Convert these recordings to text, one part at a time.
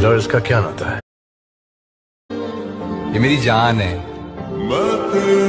मेरा और इसका क्या नाता है ये मेरी जान है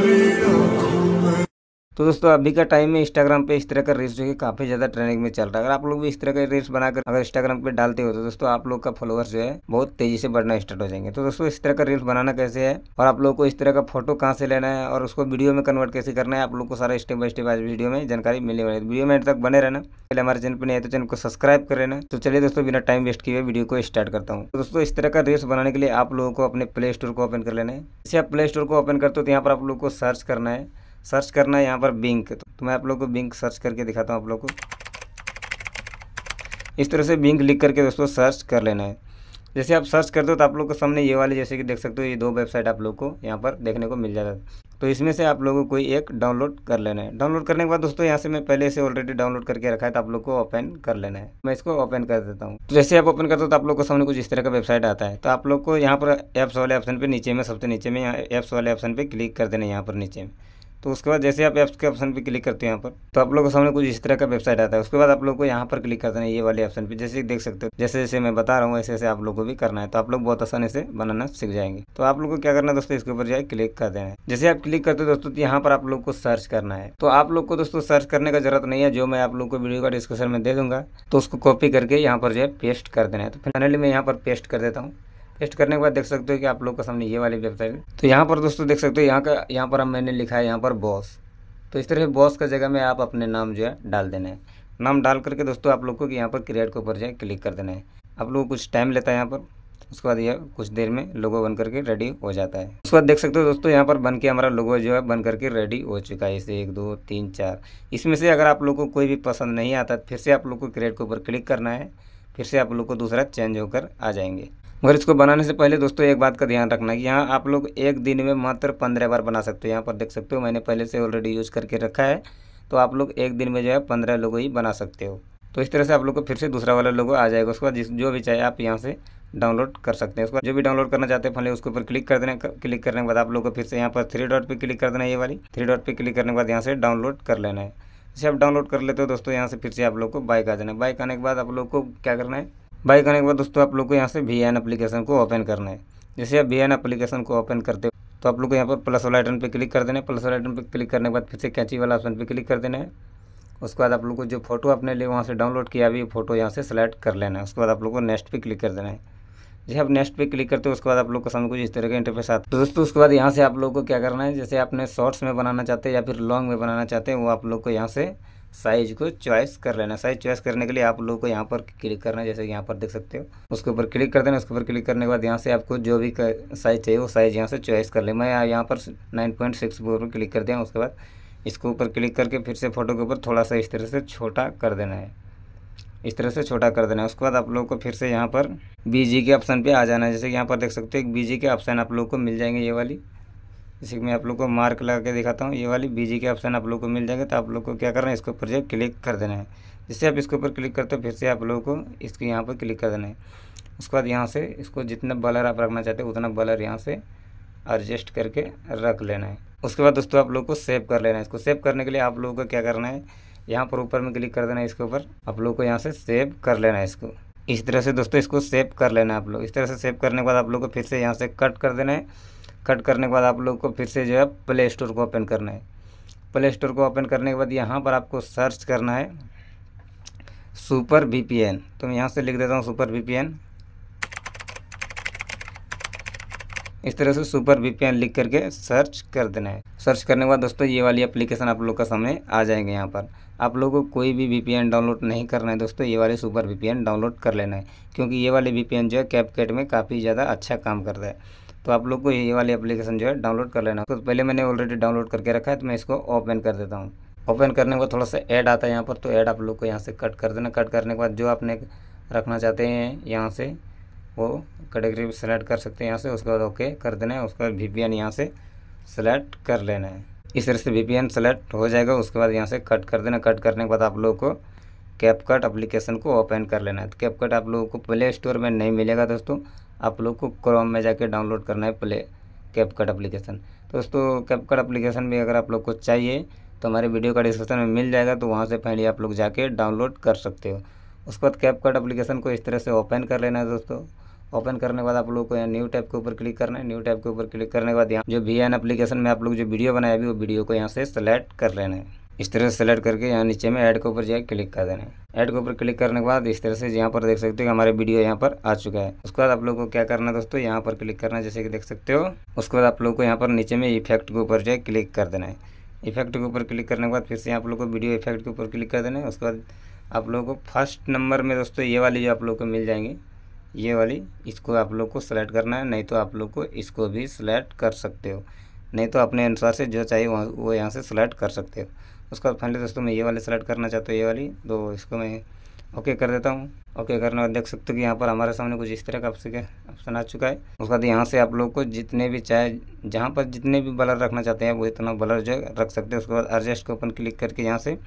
तो दोस्तों अभी का टाइम में इंस्टाग्राम पे इस तरह का रील्स जो है काफ़ी ज़्यादा ट्रेंडिंग में चल रहा है अगर आप लोग भी इस तरह का रील्स बनाकर अगर इंस्टाग्राम पे डालते हो तो दोस्तों आप लोग का फॉलोअर्स जो है बहुत तेज़ी से बढ़ना स्टार्ट हो जाएंगे तो दोस्तों इस तरह का रील्स बनाना कैसे है और आप लोग को इस तरह का फोटो कहाँ से लेना है और उसको वीडियो में कन्वर्ट कैसे करना है आप लोग को सारा स्टेप बाय स्टेप आज वीडियो में जानकारी मिलने वाली है वीडियो तो में तक बने रहना पहले हमारे चैनल पर नहीं है तो चैनल को सब्सक्राइब कर लेना तो चलिए दोस्तों बिना टाइम वेस्ट किए वीडियो को स्टार्ट करता हूँ तो दोस्तों इस तरह का रील्स बनाने के लिए आप लोगों को अपने प्ले स्टोर को ओपन कर लेना है जैसे आप प्ले स्टोर को ओपन करते हो तो यहाँ पर आप लोग को सर्च करना है सर्च करना है यहाँ पर बिंक तो मैं आप लोग को बिंक सर्च करके दिखाता हूँ आप लोग को इस तरह से बिंक लिख करके दोस्तों सर्च कर लेना है जैसे आप सर्च करते हो तो आप लोग के सामने ये वाले जैसे कि देख सकते हो ये दो वेबसाइट आप लोग को यहाँ पर देखने को मिल जाता है तो इसमें से आप लोगों को कोई एक डाउनलोड कर लेना है डाउनलोड करने के बाद दोस्तों यहाँ से मैं पहले से ऑलरेडी डाउनलोड करके रखा है तो आप लोग को ओपन कर लेना है मैं इसको ओपन कर देता हूँ तो जैसे आप ओपन करते हो तो आप लोग को सामने कुछ इस तरह का वेबसाइट आता है तो आप लोग को यहाँ पर ऐप्स वाले ऑप्शन पर नीचे में सबसे नीचे में यहाँ ऐप्स वाले ऑप्शन पर क्लिक कर देना है यहाँ पर नीचे में तो उसके बाद जैसे आप ऐप्स के ऑप्शन पे क्लिक करते हो यहाँ पर तो आप लोगों के सामने कुछ इस तरह का वेबसाइट आता है उसके बाद आप लोग को यहाँ पर क्लिक करते है ये वाले ऑप्शन पे जैसे देख सकते हो जैसे जैसे मैं बता रहा हूँ ऐसे ऐसे आप लोग को भी करना है तो आप लोग बहुत आसानी से बनाना सीख जाएंगे तो आप लोग को क्या करना है दोस्तों इसके ऊपर जाए क्लिक कर देना है जैसे आप क्लिक करते हो दोस्तों तो यहाँ पर आप लोग को सर्च करना है तो आप लोग को दोस्तों सर्च करने का जरूरत नहीं है जो मैं आप लोग को वीडियो का डिस्क्रिप्शन में दे दूंगा तो उसको कॉपी करके यहाँ पर जो है पेस्ट कर देना है तो फाइनली मैं यहाँ पर पेस्ट कर देता हूँ पेस्ट करने के बाद देख सकते हो कि आप लोग का सामने ये वाली वेबसाइट तो यहाँ पर दोस्तों देख सकते हो यहाँ का यहाँ पर मैंने लिखा है यहाँ पर बॉस तो इस तरह बॉस का जगह में आप अपने नाम जो है डाल देना है नाम डाल करके दोस्तों आप लोग को कि यहाँ पर क्रिएट के ऊपर जो है क्लिक कर देना है आप लोग कुछ टाइम लेता है यहाँ पर उसके बाद यह कुछ देर में लोगो बन करके रेडी हो जाता है उसके बाद देख सकते हो दोस्तों यहाँ पर बन के हमारा लोगो जो है बन करके रेडी हो चुका है इसे एक दो तीन चार इसमें से अगर आप लोग को कोई भी पसंद नहीं आता फिर से आप लोग को क्रिएट के ऊपर क्लिक करना है फिर से आप लोग को दूसरा चेंज होकर आ जाएंगे मगर इसको बनाने से पहले दोस्तों एक बात का ध्यान रखना कि यहाँ आप लोग एक दिन में मात्र पंद्रह बार बना सकते हो यहाँ पर देख सकते हो मैंने पहले से ऑलरेडी यूज़ करके रखा है तो आप लोग एक दिन में जो है पंद्रह लोगों ही बना सकते हो तो इस तरह से आप लोग को फिर से दूसरा वाला लोगो आ जाएगा उसका जिस जो भी चाहे आप यहाँ से डाउनलोड कर सकते हैं उसका जो भी डाउनलोड करना चाहते हैं पहले उसके ऊपर क्लिक कर देना क्लिक करने के बाद आप लोग को फिर से यहाँ पर थ्री डॉट पर क्लिक कर देना ये वाली थ्री डॉट पर क्लिक करने के बाद यहाँ से डाउनलोड कर लेना है जैसे आप डाउनलोड कर लेते हो दोस्तों यहाँ से फिर से आप लोग को बाइक आ जाना है बाइक आने के बाद आप लोग को क्या करना है बाई करने के बाद दोस्तों आप लोग को यहाँ से वी एन एप्लीकेशन को ओपन करना है जैसे आप वी एन एप्लीकेशन को ओपन करते हो तो आप लोग को यहाँ पर प्लस वाला आइटन पर क्लिक कर देना है प्लस वाला आइटन पर क्लिक करने के बाद फिर से कैची वाला ऑप्शन पर क्लिक कर देना है उसके बाद आप लोग को जो फोटो आपने लिए वहाँ से डाउनलोड किया अभी फोटो यहाँ से सेलेक्ट कर लेना है उसके बाद आप लोग को नेक्स्ट पे क्लिक कर देना है जैसे आप नेक्स्ट पे क्लिक करते हो उसके बाद आप लोग को सामने कुछ इस तरह का इंटरफेस आता है तो दोस्तों उसके बाद यहाँ से आप लोग को क्या करना है जैसे आपने शॉर्ट्स में बनाना चाहते हैं या फिर लॉन्ग में बनाना चाहते हैं वो आप लोग को यहाँ से साइज को चॉइस कर लेना साइज चॉइस करने के लिए आप लोगों को यहाँ पर क्लिक करना है जैसे यहाँ पर देख सकते हो उसके ऊपर क्लिक कर देना उसके ऊपर क्लिक करने के बाद यहाँ से आपको जो भी साइज चाहिए वो साइज यहाँ से चॉइस कर ले मैं यहाँ पर नाइन पॉइंट सिक्स पर क्लिक कर दिया उसके बाद इसके ऊपर क्लिक करके फिर से फोटो के ऊपर थोड़ा सा इस तरह से छोटा कर देना है इस तरह से छोटा कर देना है उसके बाद आप लोगों को फिर से यहाँ पर बीजी के ऑप्शन पे आ जाना है जैसे कि यहाँ पर देख सकते हो एक बीजी के ऑप्शन आप लोगों को मिल जाएंगे ये वाली जैसे कि मैं आप लोग को मार्क लगा के दिखाता हूँ ये वाली बी के ऑप्शन आप लोग को मिल जाएगा तो आप लोग को क्या करना है इसके ऊपर जो क्लिक कर देना है जैसे आप इसके ऊपर क्लिक करते हो फिर से आप लोगों को इसके यहाँ पर क्लिक कर देना है उसके बाद यहाँ से इसको जितना बलर आप रखना चाहते हो उतना बलर यहाँ से एडजस्ट करके रख लेना है उसके बाद दोस्तों आप लोग को सेव कर लेना है इसको सेव करने के लिए आप लोगों को क्या करना है यहाँ पर ऊपर में क्लिक कर देना है इसके ऊपर आप लोग को यहाँ से सेव कर लेना है इसको इस तरह से दोस्तों इसको सेव कर लेना है आप लोग इस तरह से सेव करने के बाद आप लोग को फिर से यहाँ से कट कर देना है कट करने के बाद आप लोग को फिर से जो है प्ले स्टोर को ओपन करना है प्ले स्टोर को ओपन करने के बाद यहाँ पर आपको सर्च करना है सुपर वी तो मैं यहाँ से लिख देता हूँ सुपर वी इस तरह से सुपर वी लिख करके सर्च कर देना है सर्च करने के बाद दोस्तों ये वाली एप्लीकेशन आप लोग का सामने आ जाएंगे यहाँ पर आप लोगों को कोई भी वी डाउनलोड नहीं करना है दोस्तों ये वाले सुपर वी डाउनलोड कर लेना है क्योंकि ये वाले वी जो है कैपकेट में काफ़ी ज़्यादा अच्छा काम करता है तो आप लोग को ये वाली एप्लीकेशन जो है डाउनलोड कर लेना तो पहले मैंने ऑलरेडी डाउनलोड करके रखा है तो मैं इसको ओपन कर देता हूँ ओपन करने के बाद थोड़ा सा ऐड आता है यहाँ पर तो ऐड आप लोग को यहाँ से कट कर देना कट करने के बाद जो आपने रखना चाहते हैं यहाँ से वो कैटेगरी सेलेक्ट कर सकते हैं यहाँ से उसके बाद ओके कर देना है उसके बाद वी पी यहाँ से सेलेक्ट कर लेना है इस तरह से वी पी सेलेक्ट हो जाएगा उसके बाद यहाँ से कट कर देना कट करने के बाद आप लोग को कैपकट एप्लीकेशन को ओपन कर लेना है तो कैपकट आप लोगों को प्ले स्टोर में नहीं मिलेगा दोस्तों आप लोग को क्रोम में जाके डाउनलोड करना है प्ले कैप कट तो दोस्तों कैपकट एप्लीकेशन भी अगर आप लोग को चाहिए तो हमारे वीडियो का डिस्क्रिप्शन में मिल जाएगा तो वहाँ से पहले आप लोग जाके डाउनलोड कर सकते हो उसके बाद कैप कट को इस तरह से ओपन कर लेना है दोस्तों ओपन करने के बाद आप लोग को यहाँ न्यू टैब के ऊपर क्लिक करना है न्यू टैब के ऊपर क्लिक करने के बाद यहाँ जो वी एन में आप लोग जो वीडियो बनाया अभी वो वीडियो को यहाँ से सेलेक्ट कर लेना है इस तरह से सेलेक्ट करके यहाँ नीचे में ऐड के ऊपर जो क्लिक कर देना है ऐड के ऊपर क्लिक करने के बाद इस तरह से यहाँ पर देख सकते हो हमारे वीडियो यहाँ पर आ चुका है उसके बाद आप लोग को क्या करना है दोस्तों यहाँ पर क्लिक करना है जैसे कि देख सकते हो उसके बाद आप लोग को यहाँ पर नीचे में इफेक्ट के ऊपर जो क्लिक कर देना है इफेक्ट के ऊपर क्लिक करने के बाद फिर से आप लोग को वीडियो इफेक्ट के ऊपर क्लिक कर देना है उसके बाद आप लोग को फर्स्ट नंबर में दोस्तों ये वाली जो आप लोग को मिल जाएंगी ये वाली इसको आप लोग को सिलेक्ट करना है नहीं तो आप लोग को इसको भी सिलेक्ट कर सकते हो नहीं तो अपने अनुसार से जो चाहिए वो यहाँ से सिलेक्ट कर सकते हो उसके बाद फाइनली दोस्तों मैं ये वाली सेलेक्ट करना चाहता हूँ ये वाली तो इसको मैं ओके कर देता हूँ ओके करने बाद देख सकते हो कि यहाँ पर हमारे सामने कुछ इस तरह का आपसे ऑप्शन आ चुका है उसके बाद यहाँ से आप लोग को जितने भी चाहे जहाँ पर जितने भी बलर रखना चाहते हैं वो इतना बलर जो रख सकते हैं उसके बाद एडजस्ट को ओपन क्लिक करके यहाँ से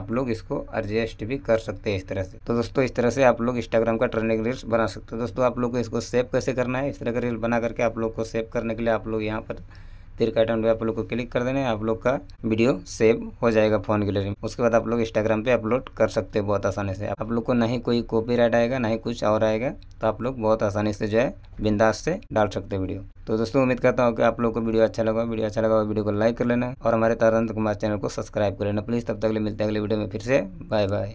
आप लोग इसको एडजस्ट भी कर सकते हैं इस तरह से तो दोस्तों इस तरह से आप लोग इंस्टाग्राम का ट्रेंडिंग रील्स बना सकते हो दोस्तों आप लोग को इसको सेव कैसे करना है इस तरह का रील बना करके आप लोग को सेव करने के लिए आप लोग यहाँ पर तीर का पे आप लोग को क्लिक कर देना है आप लोग का वीडियो सेव हो जाएगा फोन गैलरी में उसके बाद आप लोग इंस्टाग्राम पे अपलोड कर सकते हो बहुत आसानी से आप लोग को नहीं कोई कॉपी आएगा ना ही कुछ और आएगा तो आप लोग बहुत आसानी से जो है बिंदास से डाल सकते हैं वीडियो तो दोस्तों उम्मीद करता हूँ कि आप लोग को वीडियो अच्छा लगा वीडियो अच्छा लगा वीडियो को लाइक कर लेना और हमारे तारंत कुमार चैनल को सब्सक्राइब कर लेना प्लीज़ तब तक मिलते हैं अगले वीडियो में फिर से बाय बाय